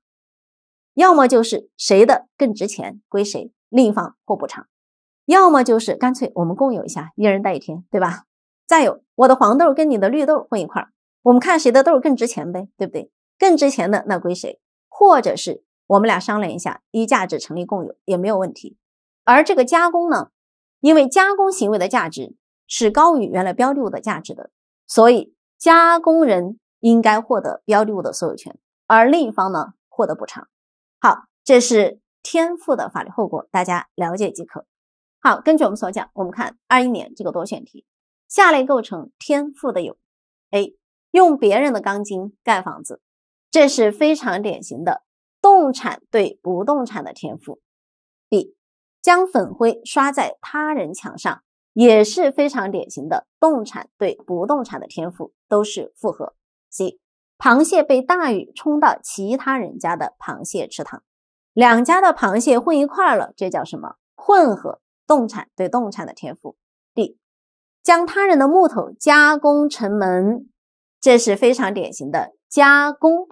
要么就是谁的更值钱，归谁；另一方或补偿。要么就是干脆我们共有一下，一人带一天，对吧？再有，我的黄豆跟你的绿豆混一块儿，我们看谁的豆更值钱呗，对不对？更值钱的那归谁？或者是我们俩商量一下，依价值成立共有也没有问题。而这个加工呢，因为加工行为的价值。是高于原来标的物的价值的，所以加工人应该获得标的物的所有权，而另一方呢获得补偿。好，这是天赋的法律后果，大家了解即可。好，根据我们所讲，我们看二一年这个多选题，下列构成天赋的有：A. 用别人的钢筋盖房子，这是非常典型的动产对不动产的天赋 b 将粉灰刷在他人墙上。也是非常典型的动产对不动产的天赋都是复合。C. 螃蟹被大雨冲到其他人家的螃蟹池塘，两家的螃蟹混一块了，这叫什么？混合动产对动产的天赋。D. 将他人的木头加工成门，这是非常典型的加工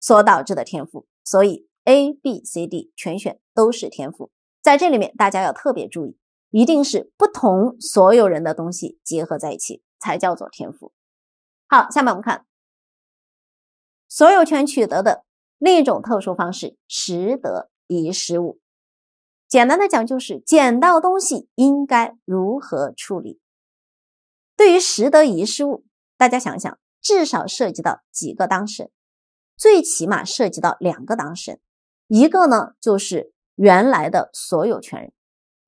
所导致的天赋。所以 A、B、C、D 全选都是天赋。在这里面，大家要特别注意。一定是不同所有人的东西结合在一起才叫做天赋。好，下面我们看所有权取得的另一种特殊方式——拾得遗失物。简单的讲，就是捡到东西应该如何处理。对于拾得遗失物，大家想想，至少涉及到几个当事人？最起码涉及到两个当事人，一个呢就是原来的所有权人。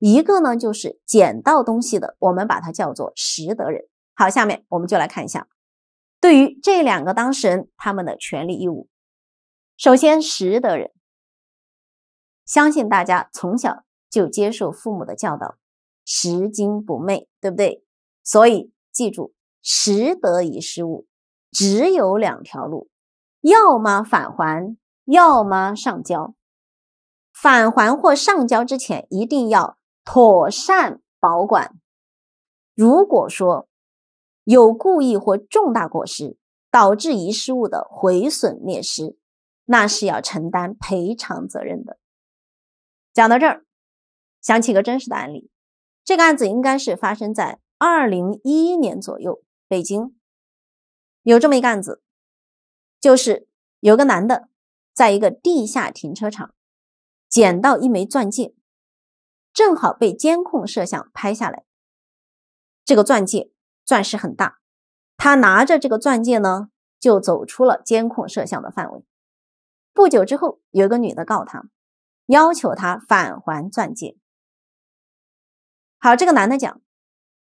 一个呢，就是捡到东西的，我们把它叫做拾得人。好，下面我们就来看一下，对于这两个当事人，他们的权利义务。首先，拾得人，相信大家从小就接受父母的教导，拾金不昧，对不对？所以记住，拾得遗失物只有两条路，要么返还，要么上交。返还或上交之前，一定要。妥善保管。如果说有故意或重大过失导致遗失物的毁损灭失，那是要承担赔偿责任的。讲到这儿，想起个真实的案例，这个案子应该是发生在二零一一年左右，北京有这么一个案子，就是有个男的在一个地下停车场捡到一枚钻戒。正好被监控摄像拍下来，这个钻戒钻石很大，他拿着这个钻戒呢，就走出了监控摄像的范围。不久之后，有个女的告他，要求他返还钻戒。好，这个男的讲，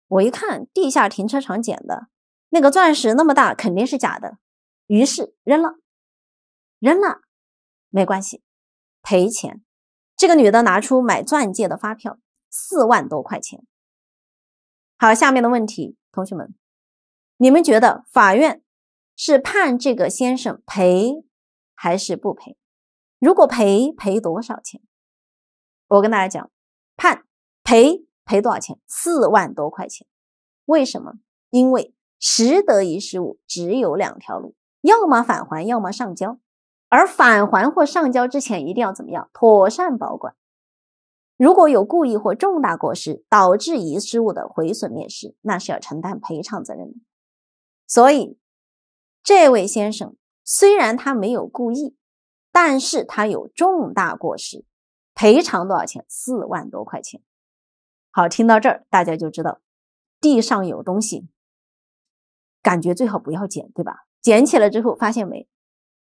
我一看地下停车场捡的，那个钻石那么大，肯定是假的，于是扔了，扔了，没关系，赔钱。这个女的拿出买钻戒的发票，四万多块钱。好，下面的问题，同学们，你们觉得法院是判这个先生赔还是不赔？如果赔，赔多少钱？我跟大家讲，判赔赔多少钱？四万多块钱。为什么？因为拾得遗失物只有两条路，要么返还，要么上交。而返还或上交之前，一定要怎么样妥善保管。如果有故意或重大过失导致遗失物的毁损灭失，那是要承担赔偿责任。的。所以，这位先生虽然他没有故意，但是他有重大过失，赔偿多少钱？四万多块钱。好，听到这儿，大家就知道地上有东西，感觉最好不要捡，对吧？捡起来之后，发现没？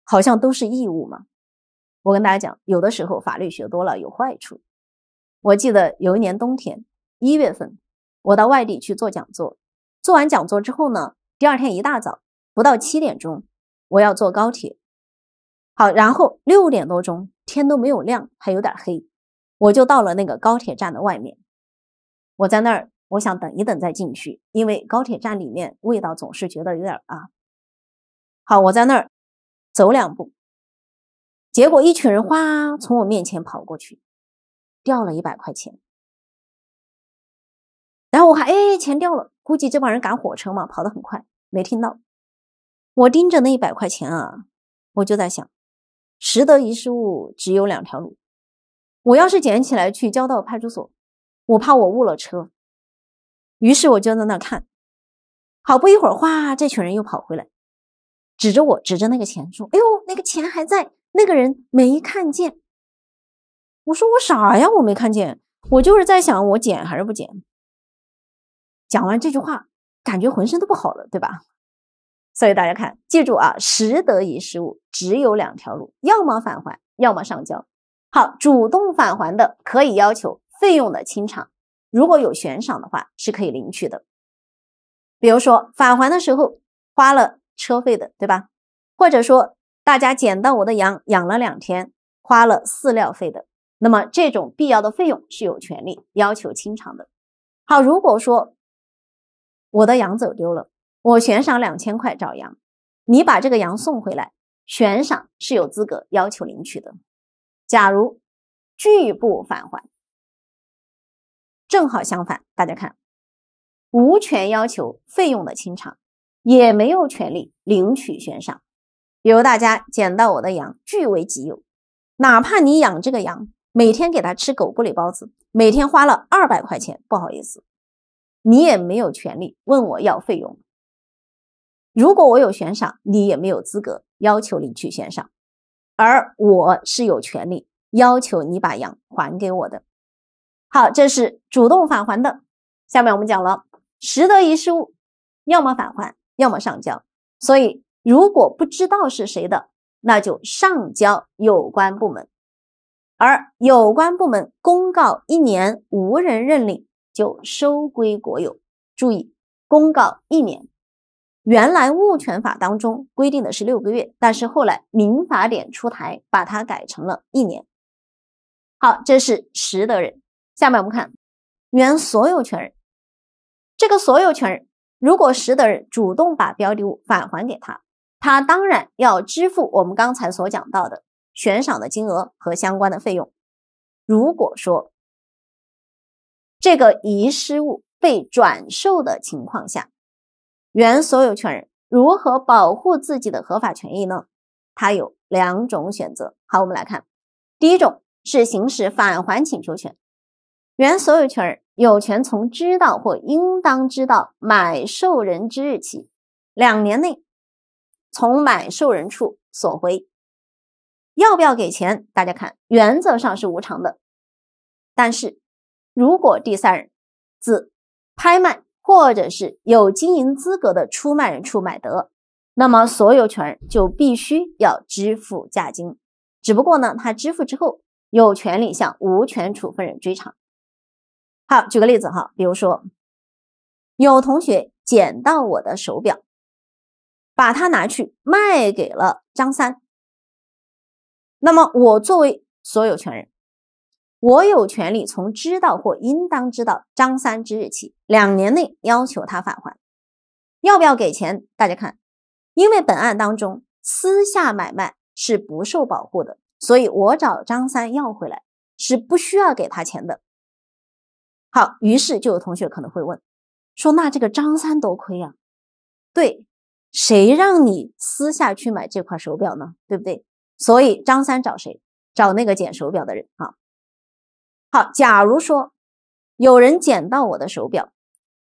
好像都是义务嘛。我跟大家讲，有的时候法律学多了有坏处。我记得有一年冬天，一月份，我到外地去做讲座，做完讲座之后呢，第二天一大早不到七点钟，我要坐高铁。好，然后六点多钟，天都没有亮，还有点黑，我就到了那个高铁站的外面。我在那儿，我想等一等再进去，因为高铁站里面味道总是觉得有点啊。好，我在那儿。走两步，结果一群人哗从我面前跑过去，掉了一百块钱。然后我还哎钱掉了，估计这帮人赶火车嘛，跑得很快，没听到。我盯着那一百块钱啊，我就在想，拾得遗失物只有两条路，我要是捡起来去交到派出所，我怕我误了车。于是我就在那看，好不一会儿哗这群人又跑回来。指着我，指着那个钱说：“哎呦，那个钱还在，那个人没看见。”我说：“我傻呀，我没看见。”我就是在想，我捡还是不捡？讲完这句话，感觉浑身都不好了，对吧？所以大家看，记住啊，拾得一失物只有两条路，要么返还，要么上交。好，主动返还的可以要求费用的清偿，如果有悬赏的话是可以领取的。比如说返还的时候花了。车费的，对吧？或者说，大家捡到我的羊，养了两天，花了饲料费的，那么这种必要的费用是有权利要求清偿的。好，如果说我的羊走丢了，我悬赏两千块找羊，你把这个羊送回来，悬赏是有资格要求领取的。假如拒不返还，正好相反，大家看，无权要求费用的清偿。也没有权利领取悬赏，比如大家捡到我的羊据为己有，哪怕你养这个羊，每天给它吃狗不理包子，每天花了二百块钱，不好意思，你也没有权利问我要费用。如果我有悬赏，你也没有资格要求领取悬赏，而我是有权利要求你把羊还给我的。好，这是主动返还的。下面我们讲了拾得遗失物，要么返还。要么上交，所以如果不知道是谁的，那就上交有关部门，而有关部门公告一年无人认领，就收归国有。注意，公告一年，原来物权法当中规定的是六个月，但是后来民法典出台，把它改成了一年。好，这是实得人。下面我们看原所有权人，这个所有权人。如果拾得人主动把标的物返还给他，他当然要支付我们刚才所讲到的悬赏的金额和相关的费用。如果说这个遗失物被转售的情况下，原所有权人如何保护自己的合法权益呢？他有两种选择。好，我们来看，第一种是行使返还请求权，原所有权人。有权从知道或应当知道买受人之日起两年内从买受人处索回。要不要给钱？大家看，原则上是无偿的。但是，如果第三人自拍卖或者是有经营资格的出卖人处买得，那么所有权人就必须要支付价金。只不过呢，他支付之后有权利向无权处分人追偿。好，举个例子哈，比如说有同学捡到我的手表，把它拿去卖给了张三。那么我作为所有权人，我有权利从知道或应当知道张三之日起两年内要求他返还。要不要给钱？大家看，因为本案当中私下买卖是不受保护的，所以我找张三要回来是不需要给他钱的。好，于是就有同学可能会问，说那这个张三多亏啊？对，谁让你私下去买这块手表呢？对不对？所以张三找谁？找那个捡手表的人啊。好，假如说有人捡到我的手表，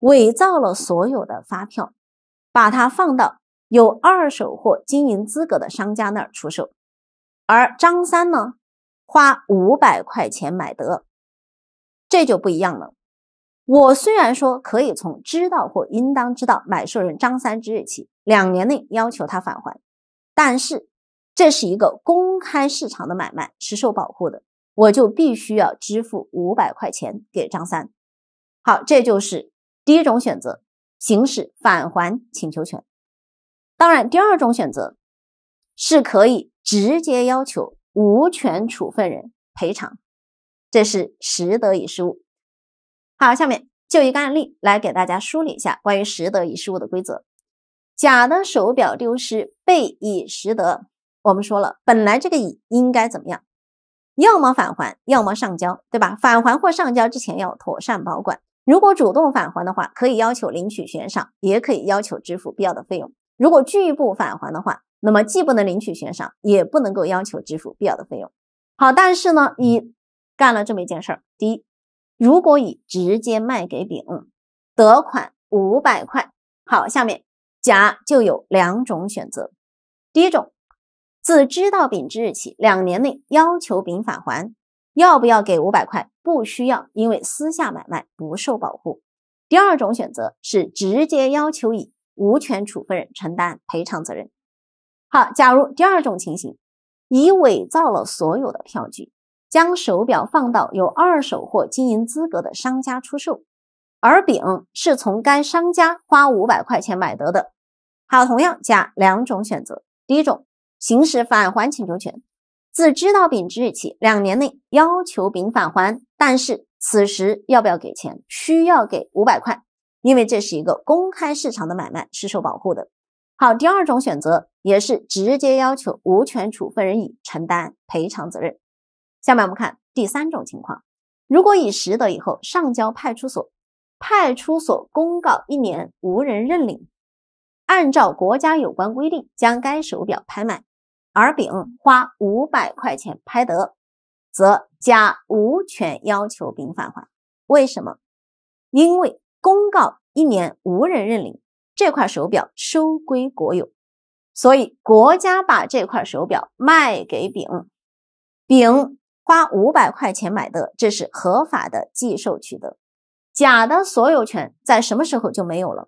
伪造了所有的发票，把它放到有二手货经营资格的商家那儿出售，而张三呢，花五百块钱买得，这就不一样了。我虽然说可以从知道或应当知道买受人张三之日起两年内要求他返还，但是这是一个公开市场的买卖，是受保护的，我就必须要支付五百块钱给张三。好，这就是第一种选择，行使返还请求权。当然，第二种选择是可以直接要求无权处分人赔偿，这是十得以失误，好，下面就一个案例来给大家梳理一下关于拾得遗失物的规则。甲的手表丢失，被乙拾得。我们说了，本来这个乙应该怎么样？要么返还，要么上交，对吧？返还或上交之前要妥善保管。如果主动返还的话，可以要求领取悬赏，也可以要求支付必要的费用。如果拒不返还的话，那么既不能领取悬赏，也不能够要求支付必要的费用。好，但是呢，乙干了这么一件事儿，第一。如果乙直接卖给丙，得款五百块。好，下面甲就有两种选择。第一种，自知道丙之日起两年内要求丙返还，要不要给五百块？不需要，因为私下买卖不受保护。第二种选择是直接要求乙无权处分人承担赔偿责任。好，假如第二种情形，乙伪造了所有的票据。将手表放到有二手货经营资格的商家出售，而丙是从该商家花五百块钱买得的。好，同样，加两种选择：第一种，行使返还请求权，自知道丙之日起两年内要求丙返还，但是此时要不要给钱？需要给五百块，因为这是一个公开市场的买卖，是受保护的。好，第二种选择也是直接要求无权处分人乙承担赔偿责任。下面我们看第三种情况，如果已拾得以后上交派出所，派出所公告一年无人认领，按照国家有关规定将该手表拍卖，而丙花五百块钱拍得，则甲无权要求丙返还。为什么？因为公告一年无人认领这块手表收归国有，所以国家把这块手表卖给丙，丙。花五百块钱买的，这是合法的寄售取得。甲的所有权在什么时候就没有了？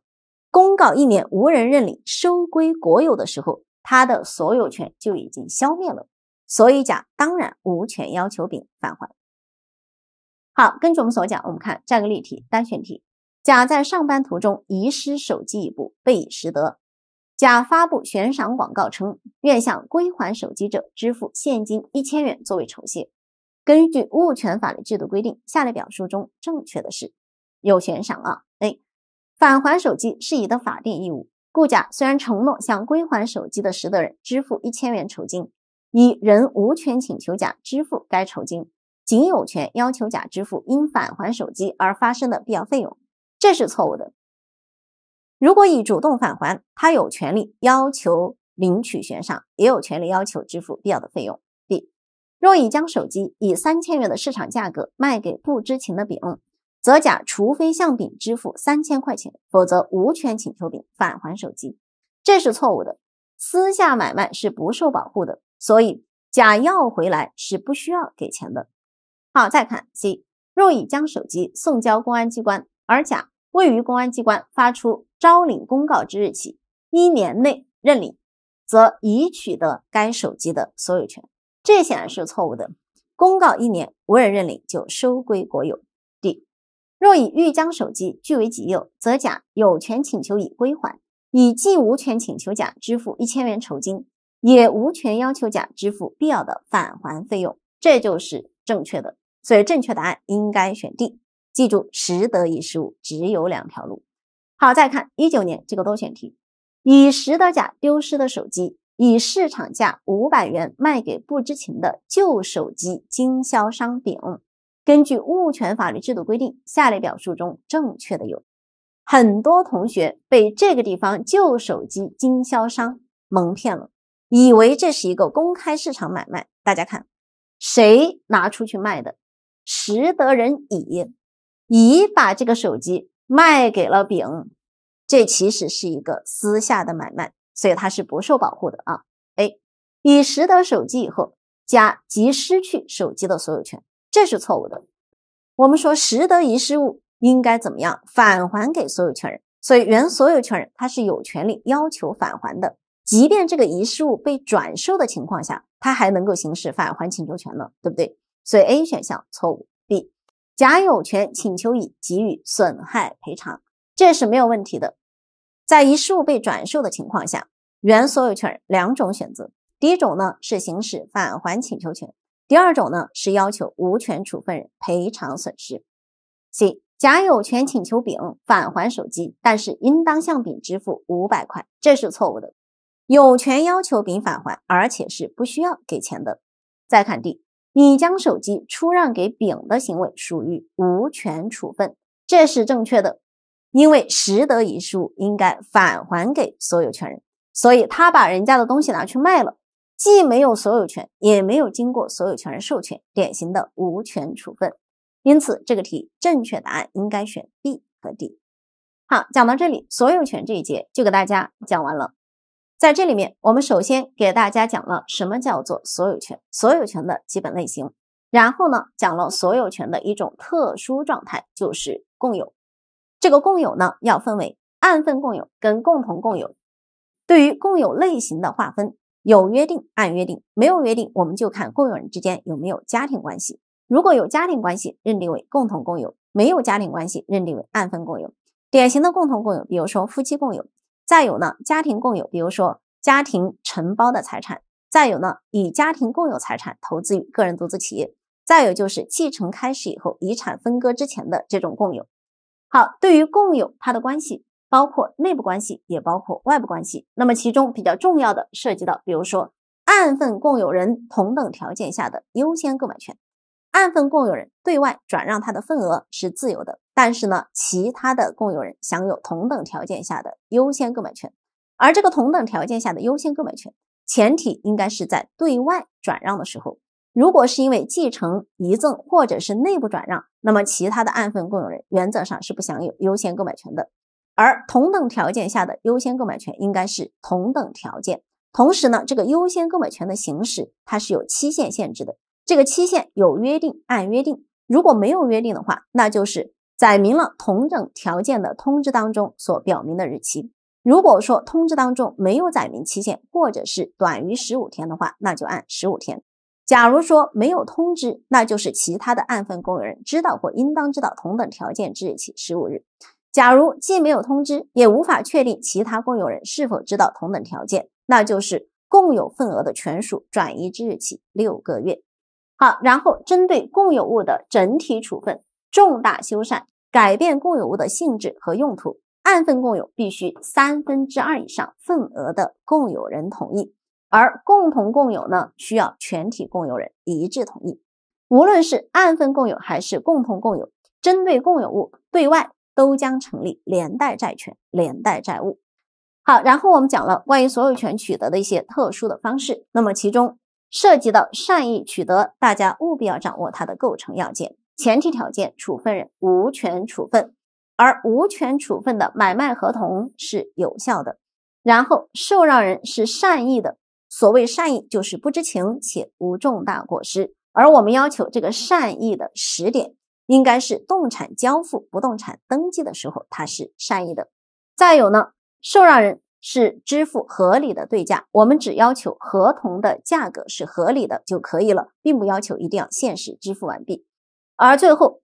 公告一年无人认领，收归国有的时候，他的所有权就已经消灭了。所以甲当然无权要求丙返还。好，根据我们所讲，我们看这个例题，单选题。甲在上班途中遗失手机一部，被拾得。甲发布悬赏广告，称愿向归还手机者支付现金一千元作为酬谢。根据物权法律制度规定，下列表述中正确的是，有悬赏啊。A，返还手机是乙的法定义务，故甲虽然承诺向归还手机的拾得人支付一千元酬金，乙仍无权请求甲支付该酬金，仅有权要求甲支付因返还手机而发生的必要费用，这是错误的。如果乙主动返还，他有权利要求领取悬赏，也有权利要求支付必要的费用。若乙将手机以三千元的市场价格卖给不知情的丙，则甲除非向丙支付三千块钱，否则无权请求丙返还手机。这是错误的，私下买卖是不受保护的，所以甲要回来是不需要给钱的。好，再看 C，若乙将手机送交公安机关，而甲未于公安机关发出招领公告之日起一年内认领，则已取得该手机的所有权。这显然是错误的。公告一年无人认领就收归国有。D，若乙欲将手机据为己有，则甲有权请求乙归还。乙既无权请求甲支付一千元酬金，也无权要求甲支付必要的返还费用。这就是正确的。所以正确答案应该选 D。记住，拾得一失物只有两条路。好，再看一九年这个多选题，乙拾得甲丢失的手机。以市场价五百元卖给不知情的旧手机经销商丙。根据物权法律制度规定，下列表述中正确的有很多同学被这个地方旧手机经销商蒙骗了，以为这是一个公开市场买卖。大家看，谁拿出去卖的？拾得人乙，乙把这个手机卖给了丙，这其实是一个私下的买卖。所以它是不受保护的啊。A，乙拾得手机以后，甲即失去手机的所有权，这是错误的。我们说拾得遗失物应该怎么样？返还给所有权人。所以原所有权人他是有权利要求返还的，即便这个遗失物被转售的情况下，他还能够行使返还请求权呢，对不对？所以 A 选项错误。B，甲有权请求乙给予损害赔偿，这是没有问题的。在遗失物被转售的情况下，原所有权人两种选择：第一种呢是行使返还请求权；第二种呢是要求无权处分人赔偿损失。C. 甲有权请求丙返还手机，但是应当向丙支付五百块，这是错误的。有权要求丙返还，而且是不需要给钱的。再看 D. 你将手机出让给丙的行为属于无权处分，这是正确的。因为拾得遗失物应该返还给所有权人，所以他把人家的东西拿去卖了，既没有所有权，也没有经过所有权人授权，典型的无权处分。因此，这个题正确答案应该选 B 和 D。好，讲到这里，所有权这一节就给大家讲完了。在这里面，我们首先给大家讲了什么叫做所有权，所有权的基本类型，然后呢，讲了所有权的一种特殊状态，就是共有。这个共有呢，要分为按份共有跟共同共有。对于共有类型的划分，有约定按约定，没有约定我们就看共有人之间有没有家庭关系。如果有家庭关系，认定为共同共有；没有家庭关系，认定为按份共有。典型的共同共有，比如说夫妻共有，再有呢家庭共有，比如说家庭承包的财产，再有呢以家庭共有财产投资于个人独资企业，再有就是继承开始以后遗产分割之前的这种共有。好，对于共有，它的关系包括内部关系，也包括外部关系。那么其中比较重要的涉及到，比如说按份共有人同等条件下的优先购买权。按份共有人对外转让他的份额是自由的，但是呢，其他的共有人享有同等条件下的优先购买权。而这个同等条件下的优先购买权，前提应该是在对外转让的时候，如果是因为继承、遗赠或者是内部转让。那么，其他的按份共有人原则上是不享有优先购买权的，而同等条件下的优先购买权应该是同等条件。同时呢，这个优先购买权的行使它是有期限限制的，这个期限有约定按约定，如果没有约定的话，那就是载明了同等条件的通知当中所表明的日期。如果说通知当中没有载明期限，或者是短于十五天的话，那就按十五天。假如说没有通知，那就是其他的按份共有人知道或应当知道同等条件之日起十五日。假如既没有通知，也无法确定其他共有人是否知道同等条件，那就是共有份额的权属转移之日起六个月。好，然后针对共有物的整体处分、重大修缮、改变共有物的性质和用途，按份共有必须三分之二以上份额的共有人同意。而共同共有呢，需要全体共有人一致同意。无论是按份共有还是共同共有，针对共有物对外都将成立连带债权、连带债务。好，然后我们讲了关于所有权取得的一些特殊的方式，那么其中涉及到善意取得，大家务必要掌握它的构成要件、前提条件、处分人无权处分，而无权处分的买卖合同是有效的。然后受让人是善意的。所谓善意，就是不知情且无重大过失，而我们要求这个善意的时点，应该是动产交付、不动产登记的时候，它是善意的。再有呢，受让人是支付合理的对价，我们只要求合同的价格是合理的就可以了，并不要求一定要限时支付完毕。而最后，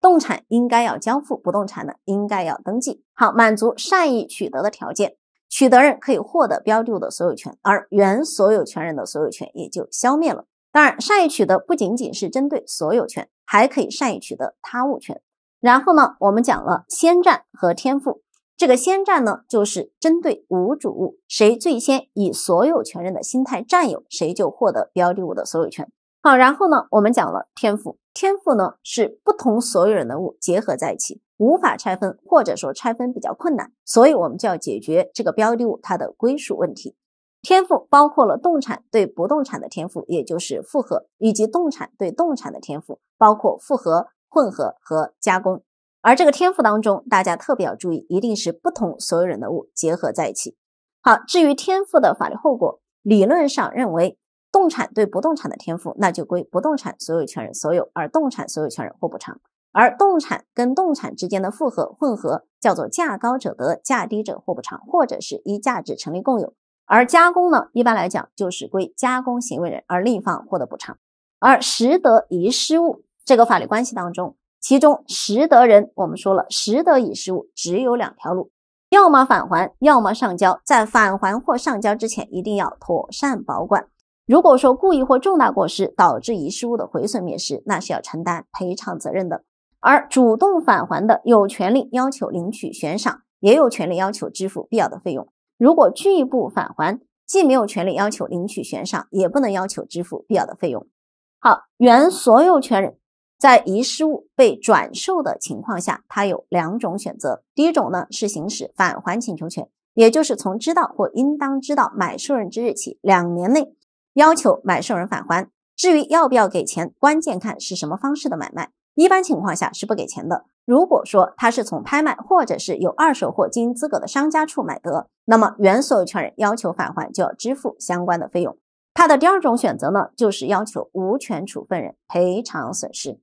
动产应该要交付，不动产呢应该要登记，好满足善意取得的条件。取得人可以获得标的物的所有权，而原所有权人的所有权也就消灭了。当然，善意取得不仅仅是针对所有权，还可以善意取得他物权。然后呢，我们讲了先占和天赋。这个先占呢，就是针对无主物，谁最先以所有权人的心态占有，谁就获得标的物的所有权。好，然后呢，我们讲了天赋。天赋呢，是不同所有人的物结合在一起。无法拆分，或者说拆分比较困难，所以我们就要解决这个标的物它的归属问题。天赋包括了动产对不动产的天赋，也就是复合，以及动产对动产的天赋，包括复合、混合和加工。而这个天赋当中，大家特别要注意，一定是不同所有人的物结合在一起。好，至于天赋的法律后果，理论上认为动产对不动产的天赋，那就归不动产所有权人所有，而动产所有权人获补偿。而动产跟动产之间的复合混合叫做价高者得，价低者获补偿，或者是依价值成立共有。而加工呢，一般来讲就是归加工行为人，而另一方获得补偿。而拾得遗失物这个法律关系当中，其中拾得人，我们说了拾得遗失物只有两条路，要么返还，要么上交。在返还或上交之前，一定要妥善保管。如果说故意或重大过失导致遗失物的毁损灭失，那是要承担赔偿责任的。而主动返还的，有权利要求领取悬赏，也有权利要求支付必要的费用。如果拒不返还，既没有权利要求领取悬赏，也不能要求支付必要的费用。好，原所有权人在遗失物被转售的情况下，他有两种选择：第一种呢是行使返还请求权，也就是从知道或应当知道买受人之日起两年内要求买受人返还。至于要不要给钱，关键看是什么方式的买卖。一般情况下是不给钱的。如果说他是从拍卖或者是有二手货经营资格的商家处买得，那么原所有权人要求返还就要支付相关的费用。他的第二种选择呢，就是要求无权处分人赔偿损失。